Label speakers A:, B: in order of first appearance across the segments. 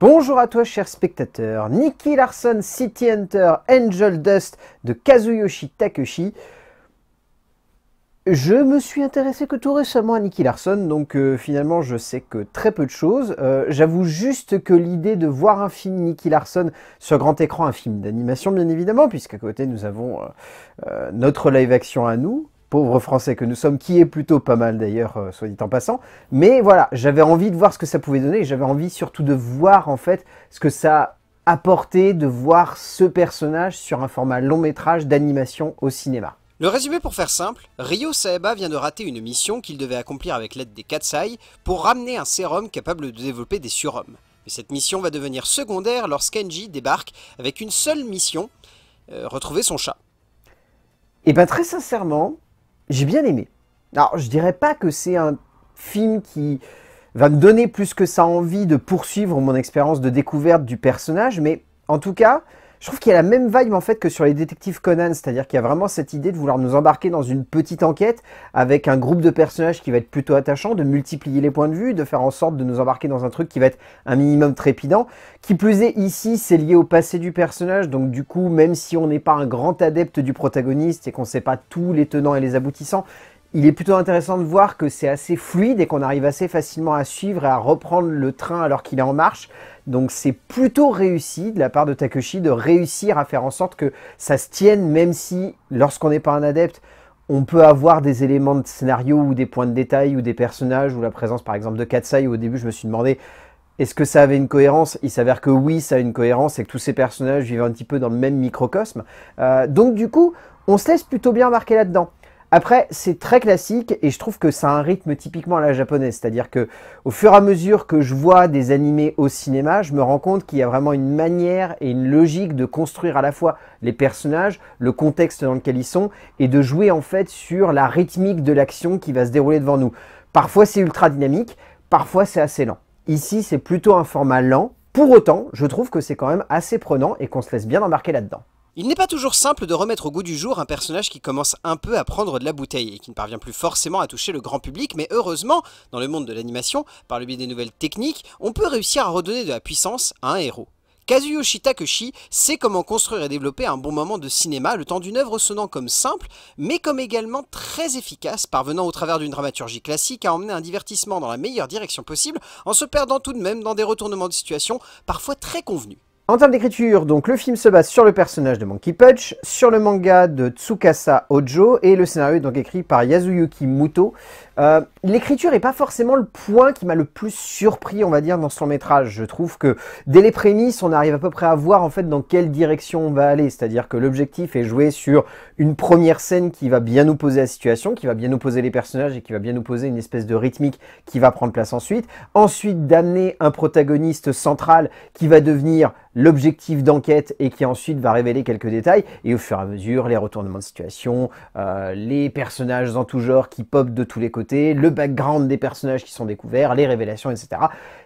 A: Bonjour à toi chers spectateurs, Nicky Larson, City Hunter, Angel Dust de Kazuyoshi Takeshi. Je me suis intéressé que tout récemment à Nicky Larson, donc euh, finalement je sais que très peu de choses. Euh, j'avoue juste que l'idée de voir un film Nicky Larson sur grand écran, un film d'animation bien évidemment, puisqu'à côté nous avons euh, notre live action à nous, pauvre Français que nous sommes, qui est plutôt pas mal d'ailleurs, euh, soit dit en passant. Mais voilà, j'avais envie de voir ce que ça pouvait donner, j'avais envie surtout de voir en fait ce que ça apportait de voir ce personnage sur un format long métrage d'animation au cinéma. Le résumé pour faire simple, Ryo Saeba vient de rater une mission qu'il devait accomplir avec l'aide des Katsai pour ramener un sérum capable de développer des surhommes. Mais cette mission va devenir secondaire lorsqu'Enji débarque avec une seule mission, euh, retrouver son chat. Et eh bien très sincèrement, j'ai bien aimé. Alors, je dirais pas que c'est un film qui va me donner plus que ça envie de poursuivre mon expérience de découverte du personnage, mais en tout cas, je trouve qu'il y a la même vibe en fait que sur les détectives Conan, c'est-à-dire qu'il y a vraiment cette idée de vouloir nous embarquer dans une petite enquête avec un groupe de personnages qui va être plutôt attachant, de multiplier les points de vue, de faire en sorte de nous embarquer dans un truc qui va être un minimum trépidant. Qui plus est, ici, c'est lié au passé du personnage, donc du coup, même si on n'est pas un grand adepte du protagoniste et qu'on ne sait pas tous les tenants et les aboutissants, il est plutôt intéressant de voir que c'est assez fluide et qu'on arrive assez facilement à suivre et à reprendre le train alors qu'il est en marche. Donc c'est plutôt réussi de la part de Takeshi de réussir à faire en sorte que ça se tienne même si lorsqu'on n'est pas un adepte, on peut avoir des éléments de scénario ou des points de détail ou des personnages ou la présence par exemple de Katsai où au début je me suis demandé est-ce que ça avait une cohérence Il s'avère que oui, ça a une cohérence et que tous ces personnages vivent un petit peu dans le même microcosme. Euh, donc du coup, on se laisse plutôt bien marquer là-dedans. Après, c'est très classique et je trouve que ça a un rythme typiquement à la japonaise. C'est-à-dire que au fur et à mesure que je vois des animés au cinéma, je me rends compte qu'il y a vraiment une manière et une logique de construire à la fois les personnages, le contexte dans lequel ils sont et de jouer en fait sur la rythmique de l'action qui va se dérouler devant nous. Parfois c'est ultra dynamique, parfois c'est assez lent. Ici, c'est plutôt un format lent. Pour autant, je trouve que c'est quand même assez prenant et qu'on se laisse bien embarquer là-dedans. Il n'est pas toujours simple de remettre au goût du jour un personnage qui commence un peu à prendre de la bouteille et qui ne parvient plus forcément à toucher le grand public, mais heureusement, dans le monde de l'animation, par le biais des nouvelles techniques, on peut réussir à redonner de la puissance à un héros. Kazuyoshi Takeshi sait comment construire et développer un bon moment de cinéma, le temps d'une œuvre sonnant comme simple, mais comme également très efficace, parvenant au travers d'une dramaturgie classique à emmener un divertissement dans la meilleure direction possible, en se perdant tout de même dans des retournements de situation parfois très convenus. En termes d'écriture, donc le film se base sur le personnage de Monkey Punch, sur le manga de Tsukasa Ojo et le scénario est donc écrit par Yasuyuki Muto, euh, l'écriture n'est pas forcément le point qui m'a le plus surpris, on va dire, dans son métrage. Je trouve que dès les prémices, on arrive à peu près à voir en fait dans quelle direction on va aller. C'est-à-dire que l'objectif est joué sur une première scène qui va bien nous poser la situation, qui va bien nous poser les personnages et qui va bien nous poser une espèce de rythmique qui va prendre place ensuite. Ensuite, d'amener un protagoniste central qui va devenir l'objectif d'enquête et qui ensuite va révéler quelques détails. Et au fur et à mesure, les retournements de situation, euh, les personnages en tout genre qui pop de tous les côtés le background des personnages qui sont découverts, les révélations, etc.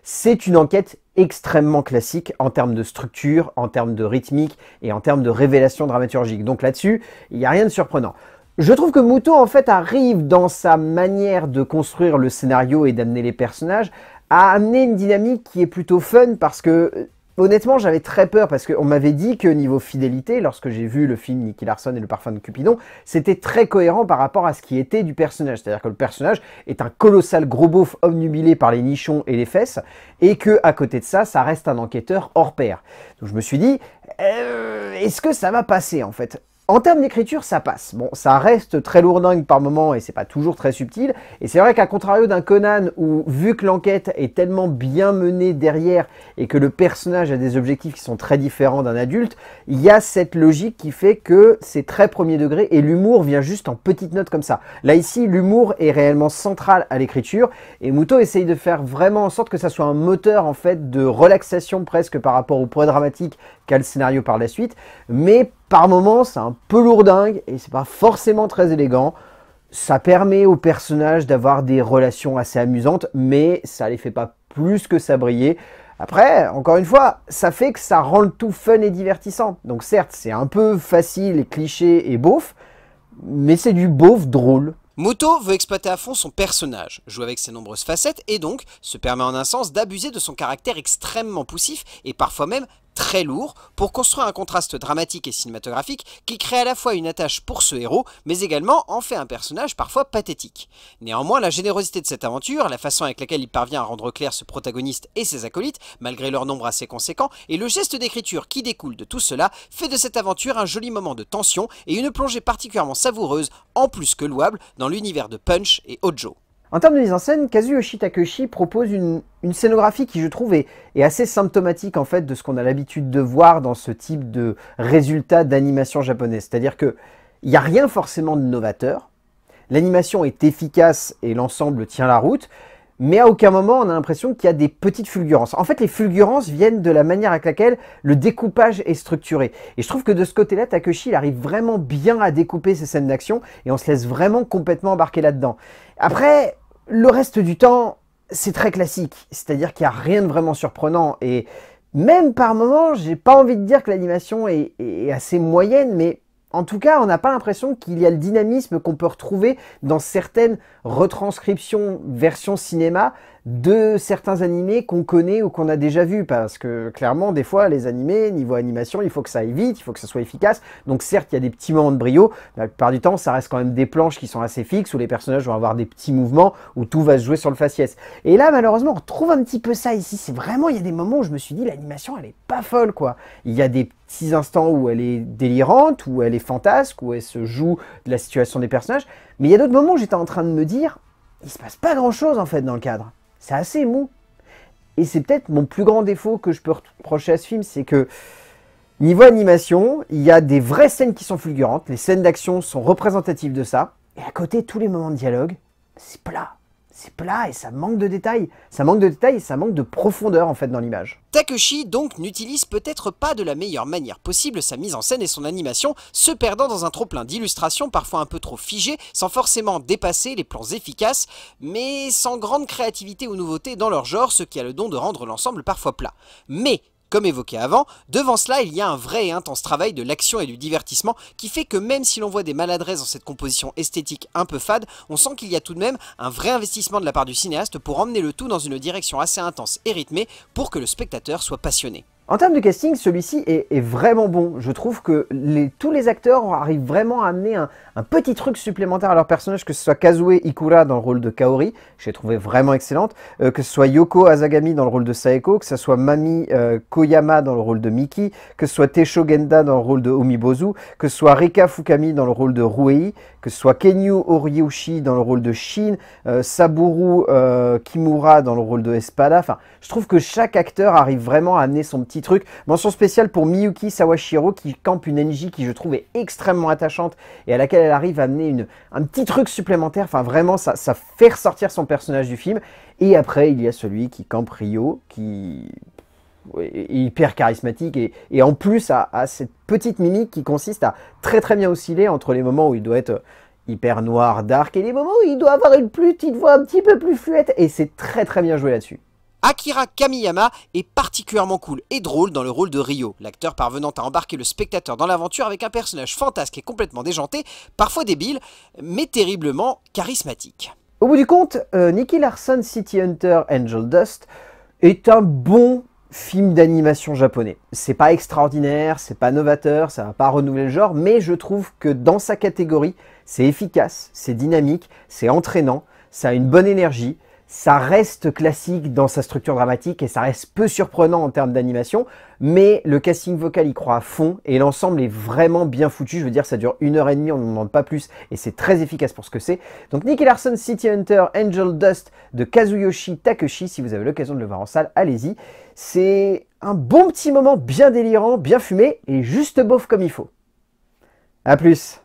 A: C'est une enquête extrêmement classique en termes de structure, en termes de rythmique et en termes de révélation dramaturgique. Donc là-dessus, il n'y a rien de surprenant. Je trouve que Muto en fait arrive dans sa manière de construire le scénario et d'amener les personnages à amener une dynamique qui est plutôt fun parce que euh, Honnêtement, j'avais très peur parce qu'on m'avait dit que niveau fidélité, lorsque j'ai vu le film Nicky Larson et le parfum de Cupidon, c'était très cohérent par rapport à ce qui était du personnage. C'est-à-dire que le personnage est un colossal gros beauf omnubilé par les nichons et les fesses et que à côté de ça, ça reste un enquêteur hors pair. Donc je me suis dit, euh, est-ce que ça va passer en fait en termes d'écriture, ça passe. Bon, ça reste très lourdingue par moment et c'est pas toujours très subtil. Et c'est vrai qu'à contrario d'un Conan où, vu que l'enquête est tellement bien menée derrière et que le personnage a des objectifs qui sont très différents d'un adulte, il y a cette logique qui fait que c'est très premier degré et l'humour vient juste en petites notes comme ça. Là ici, l'humour est réellement central à l'écriture et Muto essaye de faire vraiment en sorte que ça soit un moteur en fait de relaxation presque par rapport au poids dramatique qu'a le scénario par la suite, mais par moments, c'est un peu lourdingue et c'est pas forcément très élégant. Ça permet aux personnages d'avoir des relations assez amusantes, mais ça les fait pas plus que ça briller. Après, encore une fois, ça fait que ça rend le tout fun et divertissant. Donc certes, c'est un peu facile et cliché et beauf, mais c'est du beauf drôle. Moto veut exploiter à fond son personnage, jouer avec ses nombreuses facettes et donc se permet en un sens d'abuser de son caractère extrêmement poussif et parfois même très lourd pour construire un contraste dramatique et cinématographique qui crée à la fois une attache pour ce héros, mais également en fait un personnage parfois pathétique. Néanmoins, la générosité de cette aventure, la façon avec laquelle il parvient à rendre clair ce protagoniste et ses acolytes, malgré leur nombre assez conséquent, et le geste d'écriture qui découle de tout cela, fait de cette aventure un joli moment de tension et une plongée particulièrement savoureuse, en plus que louable, dans l'univers de Punch et Ojo. En termes de mise en scène, Kazuyoshi Takeshi propose une, scénographie qui, je trouve, est, assez symptomatique en fait de ce qu'on a l'habitude de voir dans ce type de résultat d'animation japonaise. C'est-à-dire que il n'y a rien forcément de novateur. L'animation est efficace et l'ensemble tient la route, mais à aucun moment on a l'impression qu'il y a des petites fulgurances. En fait, les fulgurances viennent de la manière avec laquelle le découpage est structuré. Et je trouve que de ce côté-là, Takeshi il arrive vraiment bien à découper ses scènes d'action et on se laisse vraiment complètement embarquer là-dedans. Après, le reste du temps, c'est très classique, c'est-à-dire qu'il n'y a rien de vraiment surprenant. Et même par moments, j'ai pas envie de dire que l'animation est, est, assez moyenne, mais en tout cas, on n'a pas l'impression qu'il y a le dynamisme qu'on peut retrouver dans certaines retranscriptions versions cinéma, de certains animés qu'on connaît ou qu'on a déjà vu parce que clairement des fois les animés niveau animation il faut que ça aille vite il faut que ça soit efficace donc certes il y a des petits moments de brio la plupart du temps ça reste quand même des planches qui sont assez fixes où les personnages vont avoir des petits mouvements où tout va se jouer sur le faciès et là malheureusement on retrouve un petit peu ça ici c'est vraiment il y a des moments où je me suis dit l'animation elle est pas folle quoi il y a des petits instants où elle est délirante où elle est fantasque où elle se joue de la situation des personnages mais il y a d'autres moments où j'étais en train de me dire il se passe pas grand chose en fait dans le cadre c'est assez mou. Et c'est peut-être mon plus grand défaut que je peux reprocher à ce film, c'est que niveau animation, il y a des vraies scènes qui sont fulgurantes, les scènes d'action sont représentatives de ça, et à côté, tous les moments de dialogue, c'est plat c'est plat et ça manque de détails. Ça manque de détails et ça manque de profondeur en fait dans l'image. Takeshi donc n'utilise peut-être pas de la meilleure manière possible sa mise en scène et son animation, se perdant dans un trop plein d'illustrations parfois un peu trop figées, sans forcément dépasser les plans efficaces, mais sans grande créativité ou nouveauté dans leur genre, ce qui a le don de rendre l'ensemble parfois plat. Mais comme évoqué avant, devant cela, il y a un vrai et intense travail de l'action et du divertissement qui fait que même si l'on voit des maladresses dans cette composition esthétique un peu fade, on sent qu'il y a tout de même un vrai investissement de la part du cinéaste pour emmener le tout dans une direction assez intense et rythmée pour que le spectateur soit passionné. En termes de casting, celui-ci est, vraiment bon. Je trouve que tous les acteurs arrivent vraiment à amener un, petit truc supplémentaire à leur personnage, que ce soit Kazue Ikura dans le rôle de Kaori, que j'ai trouvé vraiment excellente, euh, que ce soit Yoko Azagami dans le rôle de Saeko, que ce soit Mami euh, Koyama dans le rôle de Miki, que ce soit Teshogenda Genda dans le rôle de Omibozu, que ce soit Rika Fukami dans le rôle de Ruei, que ce soit Kenyu Oryushi dans le rôle de Shin, euh, Saburu Kimura dans le rôle de Espada. Enfin, je trouve que chaque acteur arrive vraiment à amener son petit truc, Mention spéciale pour Miyuki Sawashiro qui campe une NJ qui je trouve est extrêmement attachante et à laquelle elle arrive à amener un petit truc supplémentaire. Enfin vraiment, ça, ça fait ressortir son personnage du film. Et après, il y a celui qui campe Ryo qui est hyper charismatique et, en plus à, cette petite mimique qui consiste à très très bien osciller entre les moments où il doit être hyper noir, dark et les moments où il doit avoir une petite voix un petit peu plus fluette et c'est très très bien joué là-dessus. Akira Kamiyama est particulièrement cool et drôle dans le rôle de Ryo, l'acteur parvenant à embarquer le spectateur dans l'aventure avec un personnage fantasque et complètement déjanté, parfois débile, mais terriblement charismatique. Au bout du compte, euh, Nicky Larson City Hunter Angel Dust est un bon film d'animation japonais. C'est pas extraordinaire, c'est pas novateur, ça va pas renouveler le genre, mais je trouve que dans sa catégorie, c'est efficace, c'est dynamique, c'est entraînant, ça a une bonne énergie, ça reste classique dans sa structure dramatique et ça reste peu surprenant en termes d'animation, mais le casting vocal y croit à fond et l'ensemble est vraiment bien foutu. Je veux dire, ça dure une heure et demie, on ne demande pas plus et c'est très efficace pour ce que c'est. Donc Nicky Larson, City Hunter, Angel Dust de Kazuyoshi Takeshi, si vous avez l'occasion de le voir en salle, allez-y. C'est un bon petit moment bien délirant, bien fumé et juste beauf comme il faut. A plus